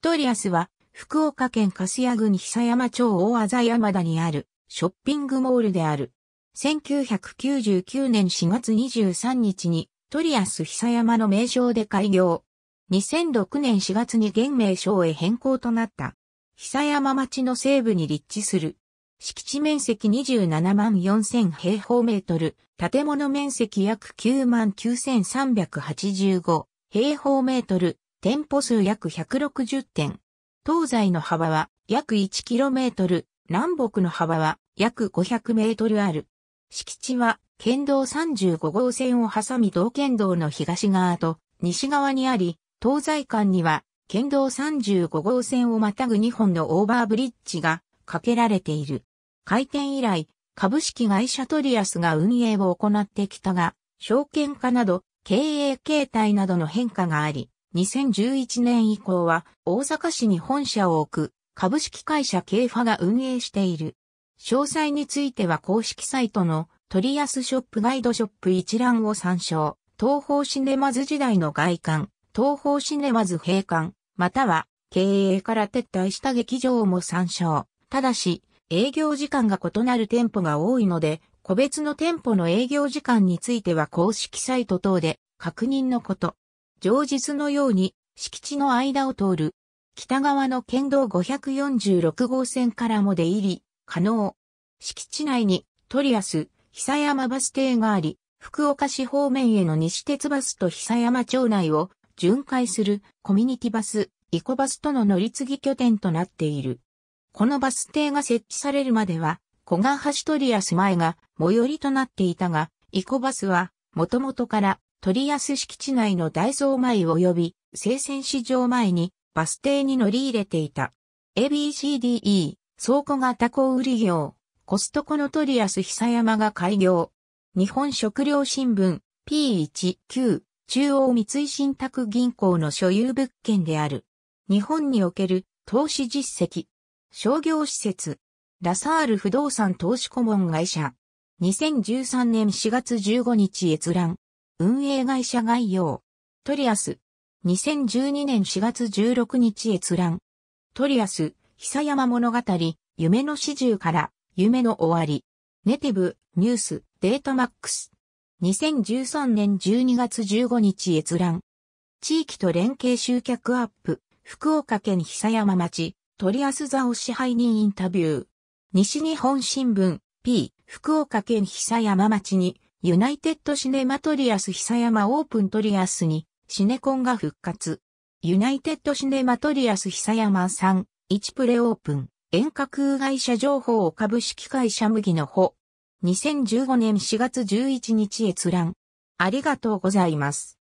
トリアスは、福岡県粕屋郡久山町大麻山田にあるショッピングモールである。1999年4月23日にトリアス久山の名称で開業。2006年4月に現名称へ変更となった。久山町の西部に立地する。敷地面積27万4000平方メートル、建物面積約9万9385平方メートル、店舗数約160店。東西の幅は約 1km、南北の幅は約 500m ある。敷地は県道35号線を挟み道県道の東側と西側にあり、東西間には県道35号線をまたぐ2本のオーバーブリッジが架けられている。開店以来、株式会社トリアスが運営を行ってきたが、証券化など経営形態などの変化があり、2011年以降は大阪市に本社を置く株式会社 k ファが運営している。詳細については公式サイトの取安ショップガイドショップ一覧を参照。東方シネマズ時代の外観、東方シネマズ閉館、または経営から撤退した劇場も参照。ただし、営業時間が異なる店舗が多いので、個別の店舗の営業時間については公式サイト等で確認のこと。上日のように敷地の間を通る北側の県道546号線からも出入り可能。敷地内にトリアス、久山バス停があり、福岡市方面への西鉄バスと久山町内を巡回するコミュニティバス、イコバスとの乗り継ぎ拠点となっている。このバス停が設置されるまでは、小川橋トリアス前が最寄りとなっていたが、イコバスはもともとから鳥安敷地内の大蔵前及び生鮮市場前にバス停に乗り入れていた。ABCDE 倉庫型小売業コストコの鳥安久山が開業。日本食料新聞 P19 中央三井信託銀行の所有物件である。日本における投資実績。商業施設。ラサール不動産投資顧問会社。2013年4月15日閲覧。運営会社概要。トリアス。2012年4月16日閲覧。トリアス、久山物語、夢の始終から、夢の終わり。ネティブ、ニュース、データマックス。2013年12月15日閲覧。地域と連携集客アップ、福岡県久山町、トリアス座を支配人インタビュー。西日本新聞、P、福岡県久山町に、ユナイテッドシネマトリアス久山オープントリアスにシネコンが復活。ユナイテッドシネマトリアス久山3、1プレオープン、遠隔会社情報を株式会社麦の保。2015年4月11日閲覧。ありがとうございます。